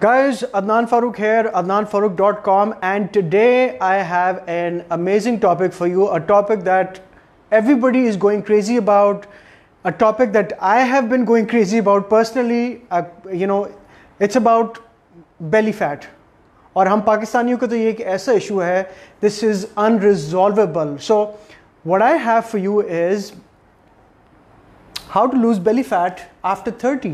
Guys, Adnan Farooq here, adnanfarooq.com, and today I have an amazing topic for you a topic that everybody is going crazy about, a topic that I have been going crazy about personally. Uh, you know, it's about belly fat. और हम पाकिस्तानियों का तो ये एक ऐसा issue है this is unresolvable so what I have for you is how to lose belly fat after thirty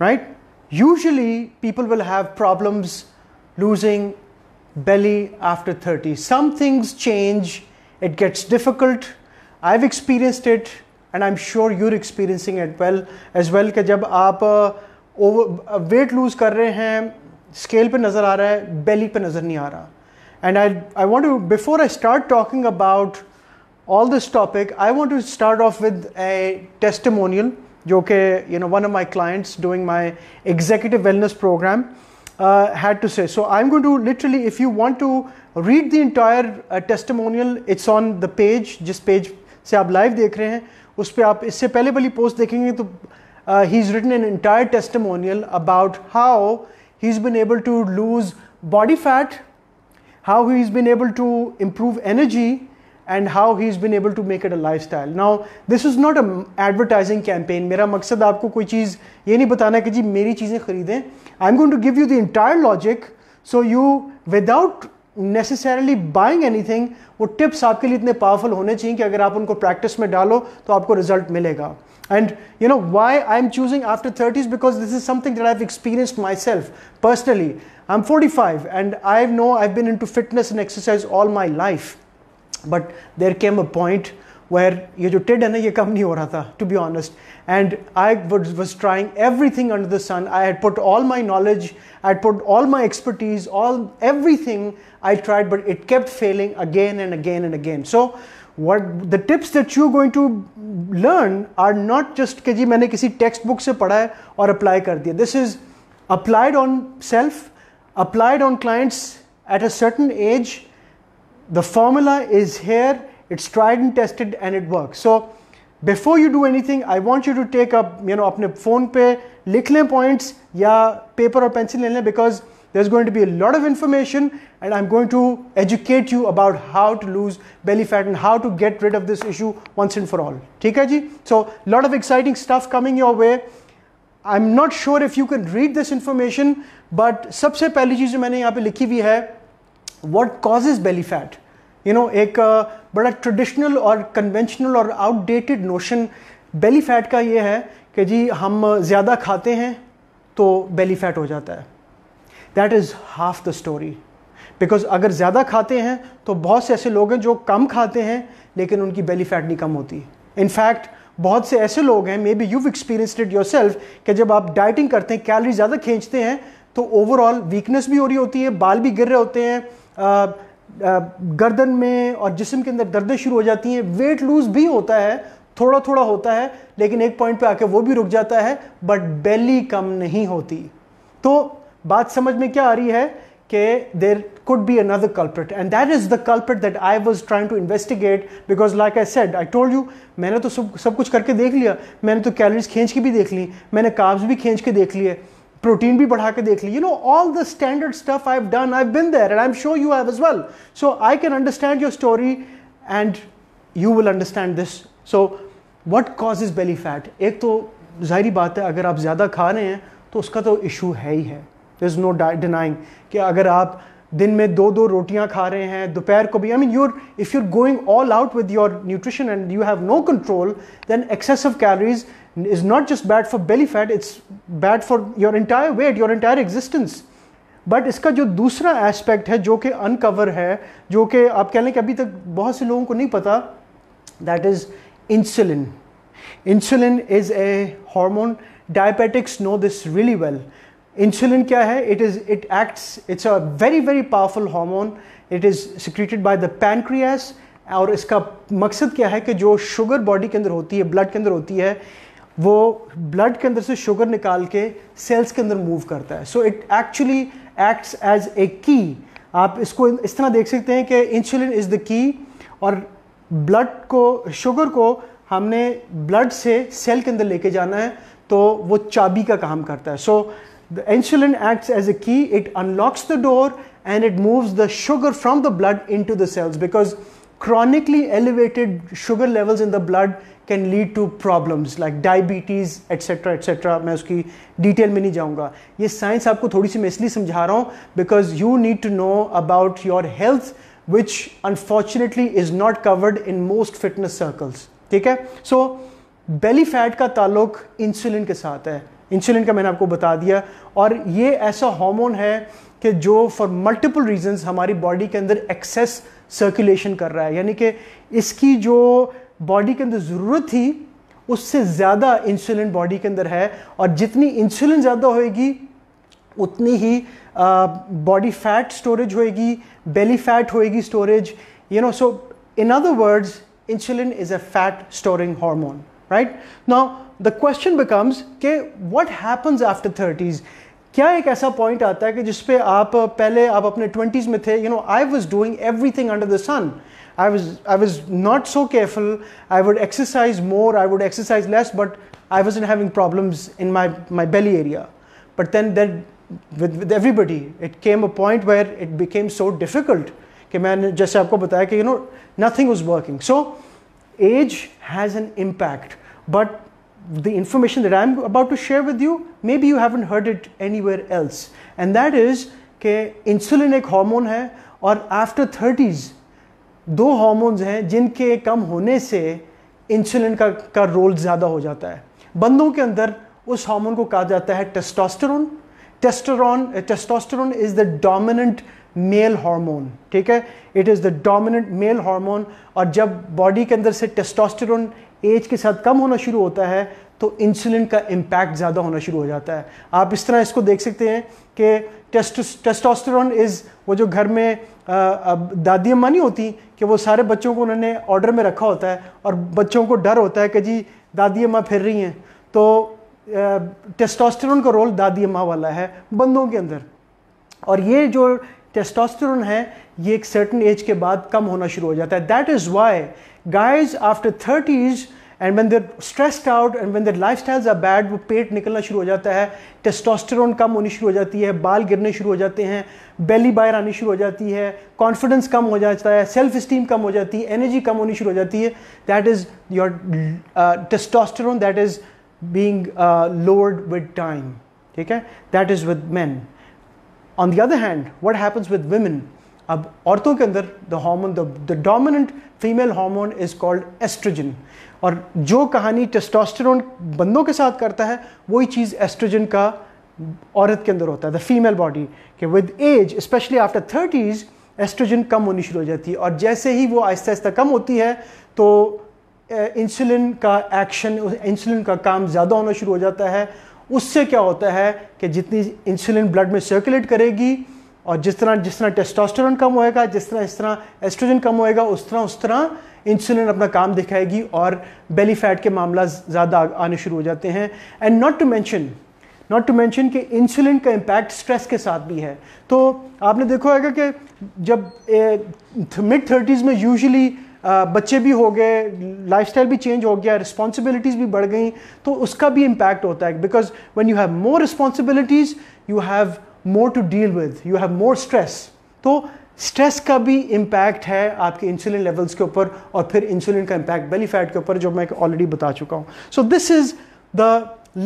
right usually people will have problems losing belly after 30 some things change it gets difficult i've experienced it and i'm sure you're experiencing it well as well ke jab aap over uh, weight lose kar rahe hain scale pe nazar aa raha hai belly pe nazar nahi aa raha and i i want to before i start talking about all this topic i want to start off with a testimonial jo you know, one of my clients doing my executive wellness program uh, had to say. So I'm going to literally, if you want to read the entire uh, testimonial, it's on the page, just page se aap live dekh rahe hain, us pe aap isse pehle post dekhenge uh, to he's written an entire testimonial about how he's been able to lose body fat, how he's been able to improve energy, and how he's been able to make it a lifestyle. Now, this is not an advertising campaign. My purpose is to tell you that I'm going to give you the entire logic so you, without necessarily buying anything, those tips should be so powerful that if you put them practice, you'll get a result. मिलेगा. And you know why I'm choosing after 30s? Because this is something that I've experienced myself personally. I'm 45 and I know I've been into fitness and exercise all my life but there came a point where ये जो Ted है ना ये कम नहीं हो रहा था to be honest and I was trying everything under the sun I had put all my knowledge I had put all my expertise all everything I tried but it kept failing again and again and again so what the tips that you going to learn are not just कि जी मैंने किसी text book से पढ़ा है और apply कर दिया this is applied on self applied on clients at a certain age the formula is here, it's tried and tested and it works. So before you do anything, I want you to take up, you know, अपने phone पे लिख लें points या paper or pencil ले because there's going to be a lot of information and I'm going to educate you about how to lose belly fat and how to get rid of this issue once and for all. ठीक है जी? So a lot of exciting stuff coming your way. I'm not sure if you can read this information, but सबसे पहली चीज़ जो मैंने यहाँ पे लिखी हुई है what causes belly fat you know एक uh, बड़ा ट्रेडिशनल और कन्वेंशनल और आउटडेटेड नोशन बेली फैट का ये है कि जी हम uh, ज़्यादा खाते हैं तो बेली फैट हो जाता है that is half the story because अगर ज़्यादा खाते हैं तो बहुत से ऐसे लोग हैं जो कम खाते हैं लेकिन उनकी बेली फैट नहीं कम होती इनफैक्ट बहुत से ऐसे लोग हैं maybe you experienced yourself कि जब आप डाइटिंग करते हैं कैलरी ज़्यादा खींचते हैं तो ओवरऑल वीकनेस भी हो रही होती है बाल भी गिर रहे होते हैं गर्दन में और जिसम के अंदर दर्दें शुरू हो जाती हैं वेट लूज़ भी होता है थोड़ा थोड़ा होता है लेकिन एक पॉइंट पे आके वो भी रुक जाता है बट बेली कम नहीं होती तो बात समझ में क्या आ रही है कि there could be another culprit and that is the culprit that I was trying to investigate because like I said I told you मैंने तो सब सब कुछ करके देख लिया मैंने तो कैलोरीज खींच के भी देख ली मैंने काब्स भी खींच के देख लिए प्रोटीन भी बढ़ा के देख ली you know all the standard stuff I have done I have been there and I am sure you have as well so I can understand your story and you will understand this so what is belly fat एक तो जाहरी बात है अगर आप ज़्यादा खा रहे हैं तो उसका तो इशू है ही है दर इज़ नो डिनाइंग कि अगर आप दिन में दो दो रोटियां खा रहे हैं दोपहर को भी I mean you're if you're going all out with your nutrition and you have no control then excessive calories is not just bad for belly fat it's bad for your entire weight your entire existence but इसका जो दूसरा aspect है जो कि uncover है जो कि आप कह लें कि अभी तक बहुत से लोगों को नहीं पता that is insulin insulin is a hormone diabetics know this really well insulin क्या है it is it acts it's a very very powerful hormone it is secreted by the pancreas और इसका मकसद क्या है कि जो शुगर बॉडी के अंदर होती है ब्लड के अंदर होती है वो ब्लड के अंदर से शुगर निकाल के सेल्स के अंदर मूव करता है so it actually acts as a key आप इसको इस तरह देख सकते हैं कि इंसुलिन इज़ द की और ब्लड को शुगर को हमने ब्लड से सेल के अंदर लेके जाना है तो वो चाबी का काम करता है so the insulin acts as a key it unlocks the door and it moves the sugar from the blood into the cells because chronically elevated sugar levels in the blood can lead to problems like diabetes etcetera etcetera मैं उसकी detail में नहीं जाऊँगा ये science आपको थोड़ी सी मैं इसलिए समझा रहा हूँ because you need to know about your health which unfortunately is not covered in most fitness circles ठीक है सो बेली फैट का ताल्लुक इंसुलिन के साथ है इंसुलिन का मैंने आपको बता दिया और ये ऐसा हॉर्मोन है कि जो फॉर मल्टीपल रीजंस हमारी बॉडी के अंदर एक्सेस सर्कुलेशन कर रहा है यानी कि इसकी जो बॉडी के अंदर ज़रूरत थी उससे ज़्यादा इंसुलिन बॉडी के अंदर है और जितनी इंसुलिन ज़्यादा होएगी उतनी ही बॉडी फैट स्टोरेज होएगी बेली फैट होएगी storage you know so in other words insulin is a fat storing hormone right now the question becomes के व्हाट हैपन्स आफ्टर थर्टीज क्या एक ऐसा पॉइंट आता है कि जिसपे आप पहले आप अपने ट्वेंटीज़ में थे you know I was doing everything under the sun I was I was not so careful I would exercise more I would exercise less but I was in having problems in my my belly area but then that with with everybody it came a point where it became so difficult कि मैंने जैसे आपको बताया कि you know nothing is working so age has an impact but the information that I'm about to share with you, maybe you haven't heard it anywhere else. And that is कि insulin एक hormone है और after thirties दो hormones हैं जिनके कम होने से insulin का का रोल ज़्यादा हो जाता है बंदों के अंदर उस हार्मोन को कहा जाता है testosterone testosterone testosterone is the dominant male hormone ठीक है it is the dominant male hormone और जब बॉडी के अंदर से टेस्टोस्टेरोन एज के साथ कम होना शुरू होता है तो इंसुलिन का इम्पैक्ट ज़्यादा होना शुरू हो जाता है आप इस तरह इसको देख सकते हैं कि टेस्ट टेस्टोस्टेरोन इज़ वो जो घर में दादी अम्मा नहीं होती कि वो सारे बच्चों को उन्होंने ऑर्डर में रखा होता है और बच्चों को डर होता है कि जी दादी अम्मा फिर रही हैं तो टेस्टोस्टेरोन का रोल दादी अम्मा वाला है बंदों के अंदर और ये जो टेस्टोस्टेरोन है ये एक सर्टन एज के बाद कम होना शुरू हो जाता है that is why guys after 30s and when they're stressed out and when their lifestyles are bad वो पेट निकलना शुरू हो जाता है टेस्टोस्टेरोन कम होनी शुरू हो जाती है बाल गिरने शुरू हो जाते हैं बेली बाहर आनी शुरू हो जाती है कॉन्फिडेंस कम हो जाता है सेल्फ स्टीम कम हो जाती है एनर्जी कम होनी शुरू हो जाती है that is your testosterone that is being lowered with time ठीक है that is with man on the other hand what happens with women अब औरतों के अंदर the hormone the dominant female hormone is called estrogen और जो कहानी testosterone बंदों के साथ करता है वही चीज़ एस्ट्रोजन का औरत के अंदर होता है द फीमेल बॉडी के with age specially after thirties estrogen कम होनी शुरू हो जाती है और जैसे ही वो आहिस्ता आहिस्ता कम होती है तो इंसुलिन का एक्शन इंसुलिन का काम ज़्यादा होना शुरू हो जाता है उससे क्या होता है कि जितनी इंसुलिन ब्लड में सर्कुलेट करेगी और जिस तरह जिस तरह टेस्टोस्टेरोन कम होएगा जिस तरह इस तरह एस्ट्रोजन कम होएगा उस तरह उस तरह इंसुलिन अपना काम दिखाएगी और बेली फैट के मामला ज़्यादा आने शुरू हो जाते हैं and not to mention not to mention कि इंसुलिन का इम्पैक्ट स्ट्रेस के साथ भी है तो आपने देखा होगा कि जब मिड थर्टीज़ में यूजली बच्चे भी हो गए लाइफस्टाइल भी चेंज हो गया रिस्पॉन्सिबिलिटीज़ भी बढ़ गई तो उसका भी इम्पैक्ट होता है because when you have more responsibilities you have More to deal with. You have more stress. So stress का भी इम्पैक्ट है आपके इंसुलिन लेवल्स के ऊपर और फिर इंसुलिन का इम्पैक्ट बेली फैट के ऊपर जो मैं ऑलरेडी बता चुका हूँ so this is the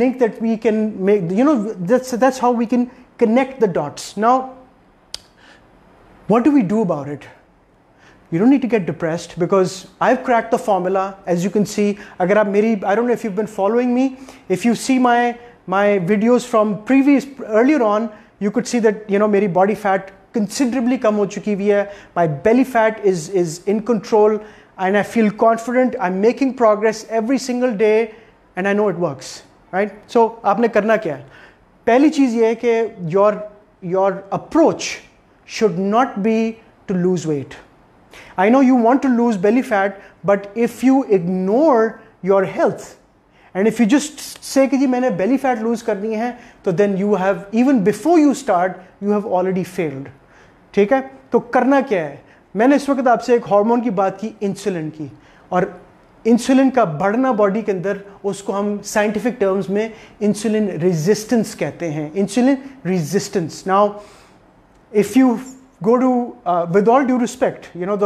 link that we can make you know that's that's how we can connect the dots. Now, what do we do about it? You don't need to get depressed because I've cracked the formula. As you can see, agar aap meri, I don't know if you've been following me. If you see my my videos from previous earlier on, you could see that you know my body fat considerably come out चुकी हुई my belly fat is is in control and I feel confident I'm making progress every single day and I know it works right so आपने करना क्या है पहली चीज़ ये है कि your your approach should not be to lose weight I know you want to lose belly fat but if you ignore your health and if you just say कि जी मैंने बेली फैट लूज करनी है तो then you have even before you start you have already failed ठीक है तो करना क्या है मैंने इस वक्त आपसे एक हार्मोन की बात की इंसुलिन की और इंसुलिन का बढ़ना बॉडी के अंदर उसको हम साइंटिफिक टर्म्स में इंसुलिन रेजिस्टेंस कहते हैं insulin resistance now if you go to with all due respect you know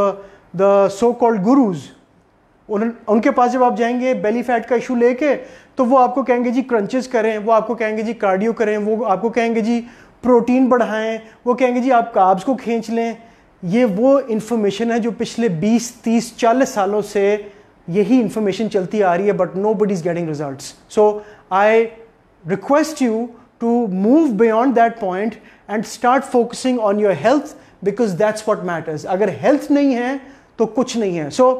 the so called gurus उन उनके पास जब आप जाएंगे बेली फैट का इशू लेके तो वो आपको कहेंगे जी क्रंचेस करें वो आपको कहेंगे जी कार्डियो करें वो आपको कहेंगे जी प्रोटीन बढ़ाएं वो कहेंगे जी आप काब्स को खींच लें ये वो इन्फॉर्मेशन है जो पिछले 20, 30, 40 सालों से यही इन्फॉर्मेशन चलती आ रही है but nobody is getting result so I request you to move beyond that point and start focusing on your health because that's what matters अगर हेल्थ नहीं है तो कुछ नहीं है सो so,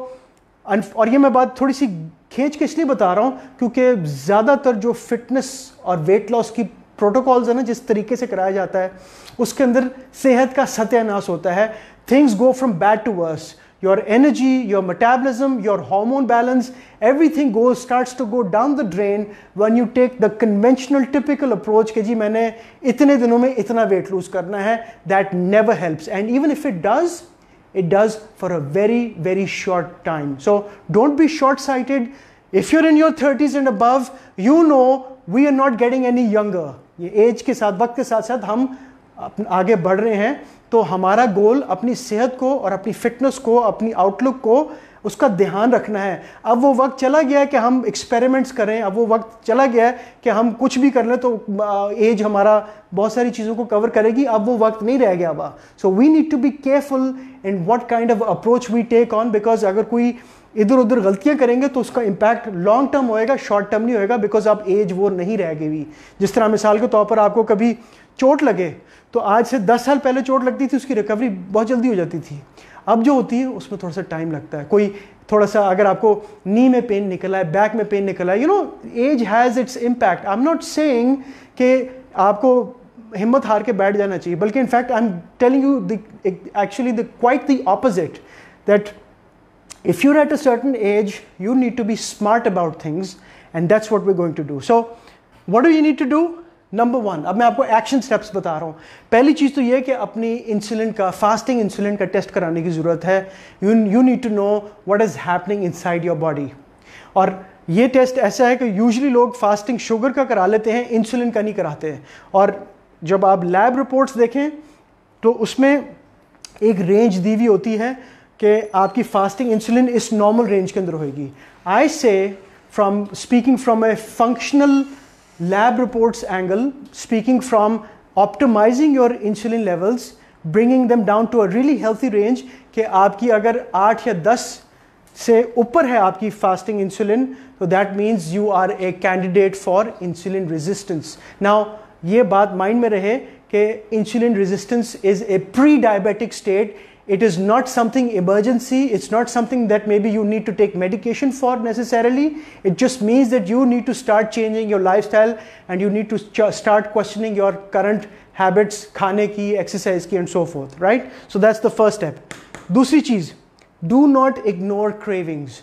और ये मैं बात थोड़ी सी खींच के इसलिए बता रहा हूँ क्योंकि ज़्यादातर जो फिटनेस और वेट लॉस की प्रोटोकॉल्स है ना जिस तरीके से कराया जाता है उसके अंदर सेहत का सत्यानाश होता है things go from bad to worse your energy your metabolism your hormone balance everything go start to go down the drain when you take the conventional typical approach के जी मैंने इतने दिनों में इतना वेट लूज करना है that never helps and even if it does it does for a very, very short time. So don't be short sighted. If you're in your 30s and above, you know we are not getting any younger. ये age के साथ वक्त के साथ साथ हम आगे बढ़ रहे हैं तो हमारा गोल अपनी सेहत को और अपनी फिटनेस को अपनी आउटलुक को उसका ध्यान रखना है अब वो वक्त चला गया है कि हम एक्सपेरिमेंट्स करें अब वो वक्त चला गया है कि हम कुछ भी कर लें तो एज हमारा बहुत सारी चीज़ों को कवर करेगी अब वो वक्त नहीं रह गया अब so we need to be careful in what kind of approach we take on because अगर कोई इधर उधर गलतियां करेंगे तो उसका इम्पैक्ट लॉन्ग टर्म होएगा शॉर्ट टर्म नहीं होएगा बिकॉज आप एज वो नहीं रह गई हुई जिस तरह मिसाल के तौर पर आपको कभी चोट लगे तो आज से 10 साल पहले चोट लगती थी उसकी रिकवरी बहुत जल्दी हो जाती थी अब जो होती है उसमें थोड़ा सा टाइम लगता है कोई थोड़ा सा अगर आपको नी में पेन निकला है बैक में पेन निकला है you know age has its impact I am not saying कि आपको हिम्मत हार के बैठ जाना चाहिए बल्कि in fact I am telling you the actually the quite the opposite that if you're at a certain age, you need to be smart about things, and that's what we're going to do. So, what do you need to do? Number one अब मैं आपको action steps बता रहा हूँ पहली चीज़ तो ये कि अपनी इंसुलिन का फास्टिंग इंसुलिन का टेस्ट कराने की ज़रूरत है you you need to know what is happening inside your body और ये टेस्ट ऐसा है कि यूजली लोग फास्टिंग शुगर का करा लेते हैं इंसुलिन का नहीं कराते हैं और जब आप लैब रिपोर्ट्स देखें तो उसमें एक रेंज दी हुई होती है कि आपकी फास्टिंग इंसुलिन इस नॉर्मल रेंज के अंदर होगी I say from speaking from a functional lab reports angle speaking from optimizing your insulin levels bringing them down to a really healthy range कि आपकी अगर आठ या दस से ऊपर है आपकी फास्टिंग इंसुलिन तो that means you are a candidate for insulin resistance now ये बात माइंड में रहे कि insulin resistance is a prediabetic state It is not something emergency. It's not something that maybe you need to take medication for necessarily. It just means that you need to start changing your lifestyle and you need to ch- start questioning your current habits, khane ki, exercise ki, and so forth, right? So that's the first step. Dusri cheez, do not ignore cravings.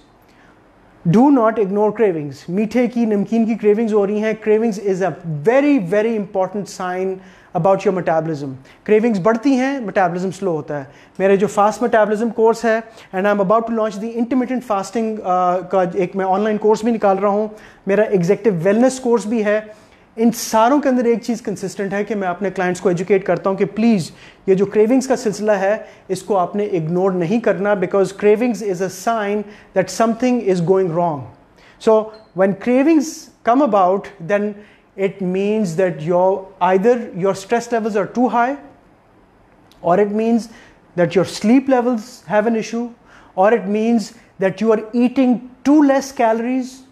Do not ignore cravings. मीठे की नमकीन की cravings हो रही हैं is a very very, important sign sign about your metabolism cravings बढ़ती हैं metabolism slow होता है मेरे जो फास्ट मेटाबॉलिज्म कोर्स है and I am about to launch the intermittent fasting का एक मैं ऑनलाइन कोर्स भी निकाल रहा हूँ मेरा एग्जेक्टिव वेलनेस कोर्स भी है इन सारों के अंदर एक चीज़ कंसिस्टेंट है कि मैं अपने क्लाइंट्स को एजुकेट करता हूँ कि प्लीज़ ये जो क्रेविंग्स का सिलसिला है इसको आपने इग्नोर नहीं करना because cravings is a sign that something is going wrong so when cravings come about then it means that your either your stress levels are too high or it means that your sleep levels have an issue or it means that you are eating too less calories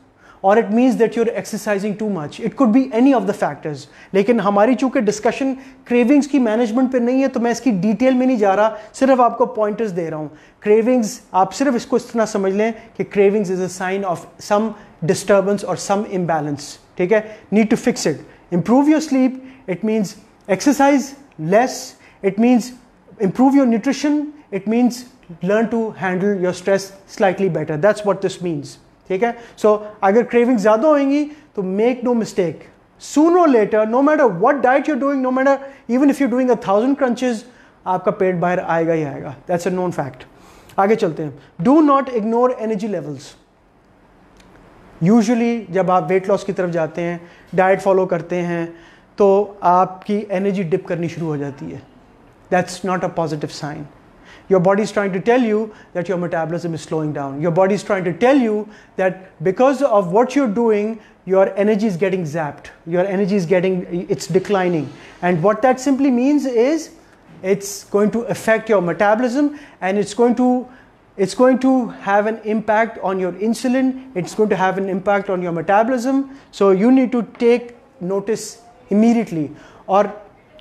और it means that you are exercising too much it could be any of the factors लेकिन हमारी चूंकि discussion cravings की management पे नहीं है तो मैं इसकी डिटेल में नहीं जा रहा सिर्फ आपको पॉइंटर्स दे रहा हूँ क्रेविंग्स आप सिर्फ इसको इस तरह समझ लें कि cravings is a sign of some disturbance और सम इम्बैलेंस ठीक है need to fix it improve your sleep it means exercise less it means improve your nutrition it means learn to handle your stress slightly better that's what this means ठीक है सो so, अगर craving ज़्यादा होएंगी तो make no mistake soon और later no matter what diet you're doing no matter even if you doing a thousand crunches आपका पेट बाहर आएगा ही आएगा दैट्स अ नोन फैक्ट आगे चलते हैं do not ignore energy levels usually जब आप वेट लॉस की तरफ जाते हैं डाइट फॉलो करते हैं तो आपकी एनर्जी डिप करनी शुरू हो जाती है that's not a positive sign Your body is trying to tell you that your metabolism is slowing down. Your body is trying to tell you that because of what you're doing, your energy is getting zapped. Your energy is getting, it's declining. And what that simply means is it's going to affect your metabolism and it's going to it's going to have an impact on your insulin it's going to have an impact on your metabolism so you need to take notice immediately or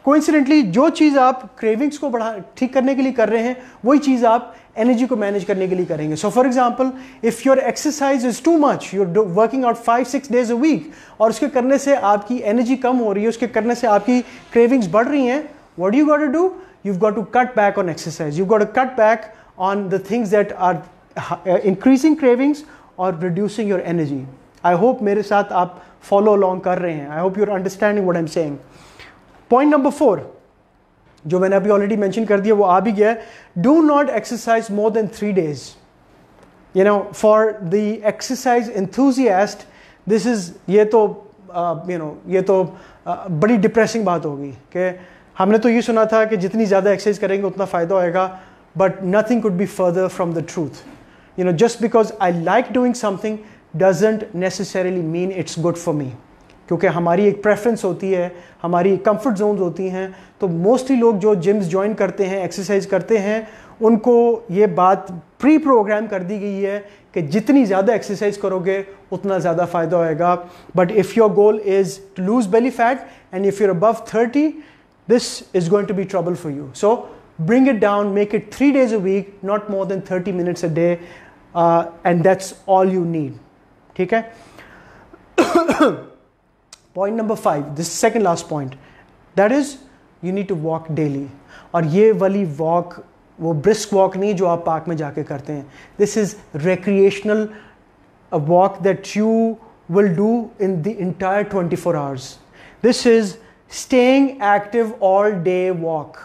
coincidentally जो चीज़ आप cravings को बढ़ा ठीक करने के लिए कर रहे हैं वही चीज़ आप एनर्जी को मैनेज करने के लिए करेंगे so for example if your exercise is too much you're working out five six days a week और उसके करने से आपकी एनर्जी कम हो रही है उसके करने से आपकी क्रेविंग्स बढ़ रही हैं what you got to do you got to cut back on exercise you got to cut back on the things that are increasing cravings और reducing your energy I hope मेरे साथ आप फॉलो अलॉन्ग कर रहे हैं. Hope you're understanding what I am saying point number four जो मैंने अभी ऑलरेडी मेंशन कर दिया वो आ भी गया है do not exercise more than three days you know for the exercise enthusiast this is ये तो यू uh, नो ये तो uh, बड़ी डिप्रेसिंग बात होगी कि हमने तो ये सुना था कि जितनी ज़्यादा एक्सरसाइज करेंगे उतना फ़ायदा होएगा but nothing could be further from the truth you know just because I like doing something doesn't necessarily mean it's good for me क्योंकि हमारी एक प्रेफरेंस होती है हमारी कंफर्ट जोन होती हैं तो मोस्टली लोग जो जिम्स ज्वाइन करते हैं एक्सरसाइज करते हैं उनको ये बात प्री प्रोग्राम कर दी गई है कि जितनी ज़्यादा एक्सरसाइज करोगे उतना ज़्यादा फ़ायदा होएगा but if your goal is to lose belly fat and if you're above thirty this is going to be trouble for you so bring it down make it three days a week not more than thirty minutes a day and that's all you need ठीक है point number five this second last point that is you need to walk daily और ये वाली walk वो brisk walk नहीं जो आप park में जाके करते हैं this is recreational walk that you will do in the entire twenty four hours this is staying active all day walk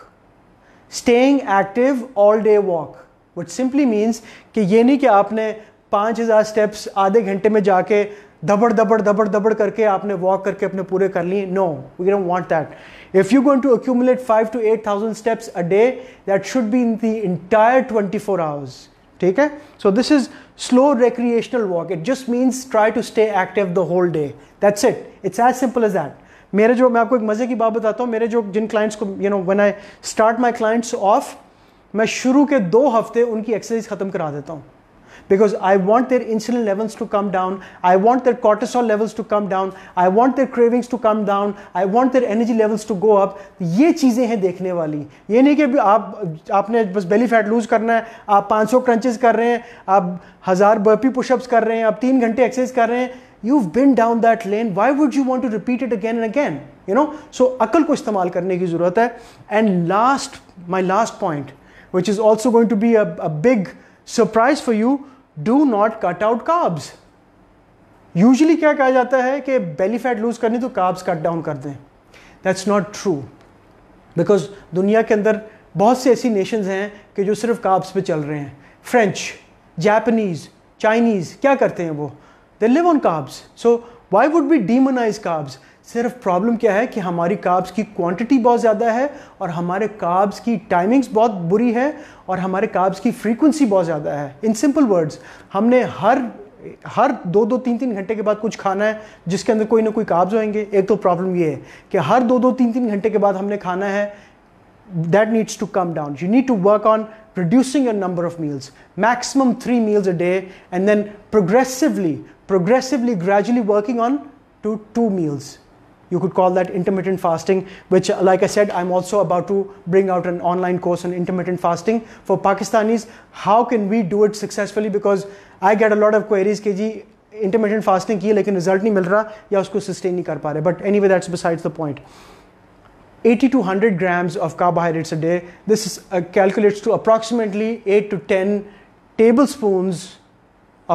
staying active all day walk what simply means कि ये नहीं कि आपने हजार स्टेप्स आधे घंटे में जाके दबड़ दबड़ दबड़ दबड़ करके आपने वॉक करके अपने पूरे कर लिए no we don't want that if you going to accumulate five to eight thousand steps a day that should be in the entire twenty four hours ठीक है so this is slow recreational walk it just means try to stay active the whole day that's it it's as simple as that मेरे जो मैं आपको एक मज़े की बात बताता हूँ मेरे जो जिन क्लाइंट्स को you know when I start my clients off मैं शुरू के दो हफ्ते उनकी एक्सरसाइज ख़त्म करा देता हूँ because I want their insulin levels to come down, I want their cortisol levels to come down, I want their cravings to come down, I want their energy levels to go up. ये चीज़ें हैं देखने वाली ये नहीं कि अभी आप आपने बस बेली फैट लूज़ करना है आप 500 क्रंचेस कर रहे हैं आप हज़ार बर्पी पुशअप्स कर रहे हैं आप तीन घंटे एक्सरसाइज कर रह हैं you've been down that lane why would you want to repeat it again and again you know so akal ko istemal karne ki and last my last point which is also going to be a, a big surprise for you do not cut out carbs usually क्या कहा जाता है कि belly fat loose करनी तो carbs cut down कर दें that's not true because दुनिया के अंदर बहुत से ऐसी नेशंस हैं कि जो सिर्फ काब्स पे चल रहे हैं फ्रेंच जापनीज़ चाइनीज़ क्या करते हैं वो they live on carbs so why would be demonize carbs सिर्फ प्रॉब्लम क्या है कि हमारी काब्स की क्वांटिटी बहुत ज़्यादा है और हमारे काब्स की टाइमिंग्स बहुत बुरी है और हमारे काब्स की फ्रीक्वेंसी बहुत ज़्यादा है इन सिंपल वर्ड्स हमने हर हर दो दो तीन तीन घंटे के बाद कुछ खाना है जिसके अंदर कोई ना कोई काब्ज होएंगे एक तो प्रॉब्लम ये है कि हर दो दो तीन तीन घंटे के बाद हमने खाना है that needs to come down you need to work on producing your number of meals maximum three meals a day and then progressively progressively gradually working on to two meals You could call that intermittent fasting, which, uh, like I said, I'm also about to bring out an online course on intermittent fasting for Pakistanis. How can we do it successfully? Because I get a lot of queries, KG, intermittent fasting की लेकिन result nahi mil raha ya usko sustain nahi kar pa रहे But anyway, that's besides the the 80 to 100 grams of carbohydrates a day. This is, uh, calculates to approximately 8 to 10 tablespoons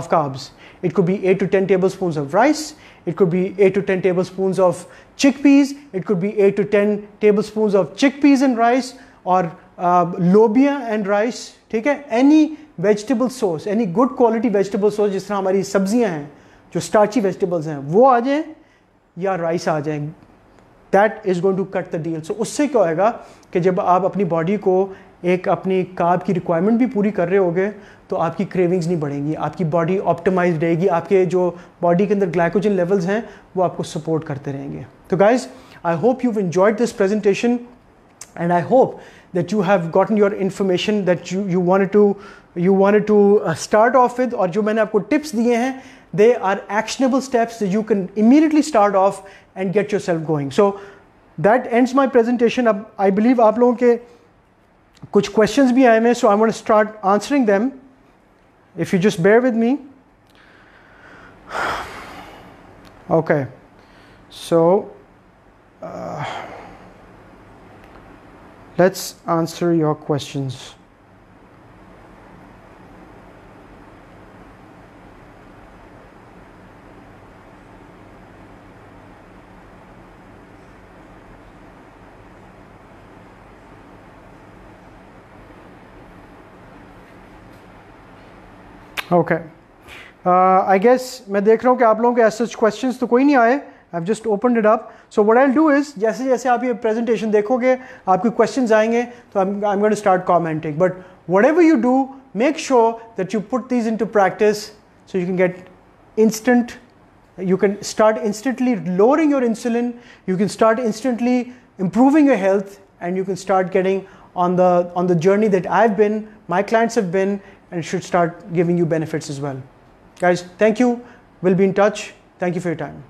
of carbs. It could be 8 to 10 tablespoons of rice. It could be 8 to 10 tablespoons of chickpeas. It could be 8 to 10 tablespoons of chickpeas and rice or uh, lobia and rice. ठीक है any vegetable source any good quality vegetable source जिस तरह हमारी सब्जियां हैं जो starchy vegetables हैं वो आ जाएं या राइस आ जाएं that is going to cut the deal so उससे क्या होएगा कि जब आप अपनी बॉडी को एक अपनी काब की रिक्वायरमेंट भी पूरी कर रहे होगे तो आपकी क्रेविंग्स नहीं बढ़ेंगी आपकी बॉडी ऑप्टिमाइज रहेगी आपके जो बॉडी के अंदर ग्लाइकोजन लेवल्स हैं वो आपको सपोर्ट करते रहेंगे तो guys I hope you enjoyed this presentation and I hope that you have gotten your information that you want to you want to start off with और जो मैंने आपको टिप्स दिए हैं they are actionable steps you can immediately start off and get yourself going so that ends my presentation अब I believe आप लोगों के कुछ क्वेश्चंस भी आए हैं so I want start answering them If you just bear with me. Okay. So uh, let's answer your questions. Okay I guess मैं देख रहा हूँ कि आप लोगों के ऐसे क्वेश्चन तो कोई नहीं आए I just open it up so what I do is जैसे जैसे आप ये प्रेजेंटेशन देखोगे आपके क्वेश्चन आएंगे तो I am start commenting but whatever you do make sure that you put these into practice so you can get instant you can start instantly lowering your insulin you can start instantly improving your health and you can start getting on the on the journey that I have been my clients have been and should start giving you benefits as well. Guys, thank you. We'll be in touch. Thank you for your time.